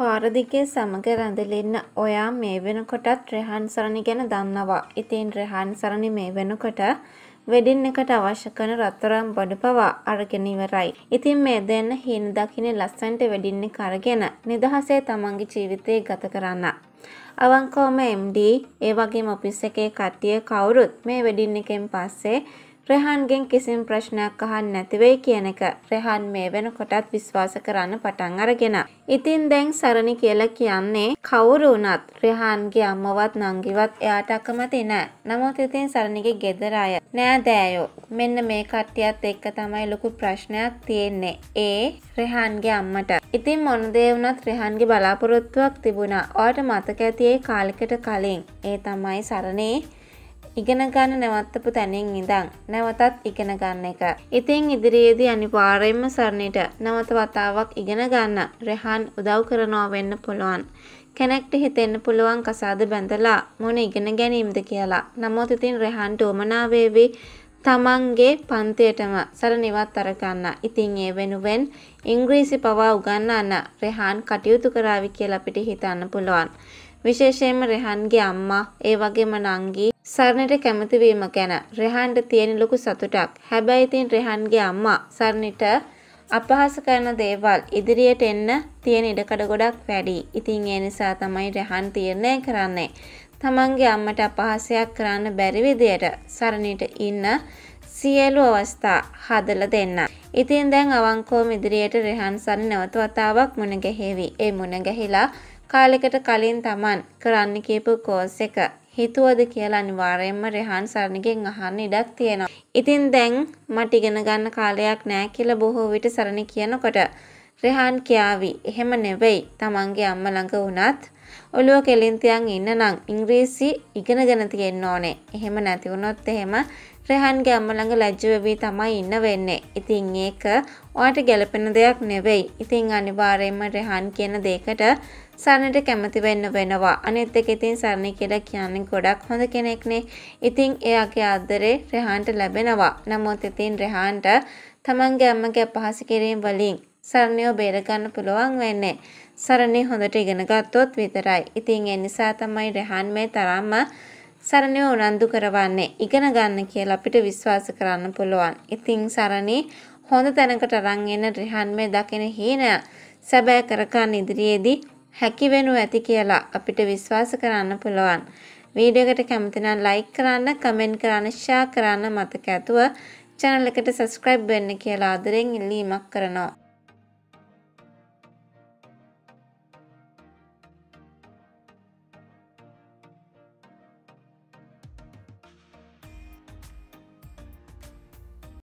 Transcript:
පාරදිගේ සමග රැඳලෙන්න ඔයා මේ වෙනකොටත් රෙහන් සරණි ගැන දන්නවා. ඉතින් රෙහන් සරණි මේ වෙනකොට වෙඩින් එකට අවශ්‍ය කරන රත්තරම් බඩු පවා අරගෙන ඉවරයි. ඉතින් මේ දෙන්න හීන දකින්න ලස්සන්ට වෙඩින් එක අරගෙන නිදහසේ තමන්ගේ ජීවිතේ ගත කරන්න. අවංකවම MD ඒ වගේම ඔෆිස් එකේ කට්ටිය කවුරුත් මේ වෙඩින් එකෙන් පස්සේ රෙහන්ගෙන් කිසිම ප්‍රශ්නයක් අහන්න නැති වෙයි කියන එක රෙහන් මේ වෙනකොටත් විශ්වාස කරන්න පටන් අරගෙන. ඉතින් දැන් සරණි කියලා කියන්නේ කවුරු වුණත් රෙහන්ගේ අම්මවත් නංගිවත් එයාට අකමැති නෑ. නමුත් ඉතින් සරණිගේ ගෙදර අය නෑ දෑයෝ. මෙන්න මේ කට්ටියත් එක්ක තමයි ලොකු ප්‍රශ්නයක් තියෙන්නේ. ඒ රෙහන්ගේ අම්මට. ඉතින් මොන දේ වුණත් රෙහන්ගේ බලාපොරොත්තුවක් තිබුණා. ඔයාලට මතක ඇති ඒ කාලෙකට කලින්. ඒ තමයි සරණේ ඉගෙන ගන්න නැවත්තපු තැනින් ඉඳන් නැවතත් ඉගෙන ගන්න එක. ඉතින් ඉදිරියේදී අනිවාර්යයෙන්ම සරණිට නැවත වතාවක් ඉගෙන ගන්න රෙහන් උදව් කරනවා වෙන්න පුළුවන්. කෙනෙක්ට හිතෙන්න පුළුවන් කසාද බැඳලා මොන ඉගෙන ගැනීමද කියලා. නමුත් ඉතින් රෙහන්ට උමනා වේවි තමන්ගේ පන්තියටම සරණිවත් අරගන්න. ඉතින් ඒ වෙනුවෙන් ඉංග්‍රීසි පවා උගන්වන්න රෙහාන් කටයුතු කරાવી කියලා අපිට හිතන්න පුළුවන්. විශේෂයෙන්ම රෙහන්ගේ අම්මා ඒ වගේම නංගි සරණට කැමති වීම ගැන රෙහන්ට තියෙන ලොකු සතුටක්. හැබැයි ඉතින් රෙහන්ගේ අම්මා සරණට අපහාස කරන දේවල් ඉදිරියට එන්න තියෙන ඉඩකඩ ගොඩක් වැඩි. ඉතින් ඒ නිසා තමයි රෙහන් තීරණය කරන්නේ. තමන්ගේ අම්මට අපහාසයක් කරන්න බැරි විදියට සරණට ඉන්න සියලු අවස්ථා හදලා දෙන්න. ඉතින් දැන් අවංකවම ඉදිරියට රෙහන් සරණ නැවත වතාවක් මුණ ගැහෙවි. ඒ මුණ ගැහිලා කාලෙකට කලින් තමන් කරන්න කියපු කෝස් එක හිතුවද කියලා අනිවාර්යයෙන්ම රෙහාන් සරණිගෙන් අහන්න ඉඩක් තියෙනවා. ඉතින් දැන් මට ඉගෙන ගන්න කාලයක් නෑ කියලා බොහෝ විට සරණි කියනකොට රෙහාන් කියාවි. එහෙම නෙවෙයි. Tamange අම්මා ළඟ වුණත් ඔළුව කෙලින් තියන් ඉන්න නම් ඉංග්‍රීසි ඉගෙනගෙන තියෙන්න ඕනේ. එහෙම නැති වුණොත් එහෙම රෙහන්ගේ අම්ම ළඟ ලැජ්ජ වෙවී තමයි ඉන්න වෙන්නේ. ඉතින් ඒක ඔයාට ගැළපෙන දෙයක් නෙවෙයි. ඉතින් අනිවාර්යයෙන්ම රෙහන් කියන දෙයකට සරණට කැමති වෙන්න වෙනවා. අනිත් එක ඉතින් සරණ කියලා කියන්නේ ගොඩක් හොඳ කෙනෙක්නේ. ඉතින් එයාගේ ආදරේ රෙහන්ට ලැබෙනවා. නමුත් ඉතින් රෙහන්ට තමන්ගේ අම්මගේ අපහාස කිරීම වලින් සරණියෝ බේරගන්න පුළුවන් වෙන්නේ. සරණේ හොඳට ඉගෙන ගත්තොත් විතරයි. ඉතින් ඒ නිසා තමයි රෙහන් මේ තරම්ම සරණිව උනන්දු කරවන්නේ ඉගෙන ගන්න කියලා අපිට විශ්වාස කරන්න පුළුවන්. ඉතින් සරණි හොඳ තැනකට අරන් එන රිහන් මේ දකින හීනය සැබෑ කරගන්න ඉදිරියේදී හැකි වෙනු ඇති කියලා අපිට විශ්වාස කරන්න පුළුවන්. වීඩියෝ එකට කැමති නම් ලයික් කරන්න, කමෙන්ට් කරන්න, ෂෙයා කරන්න මතක ඇතුව channel එකට subscribe වෙන්න කියලා ආදරෙන් ඉල්ලීමක් කරනවා.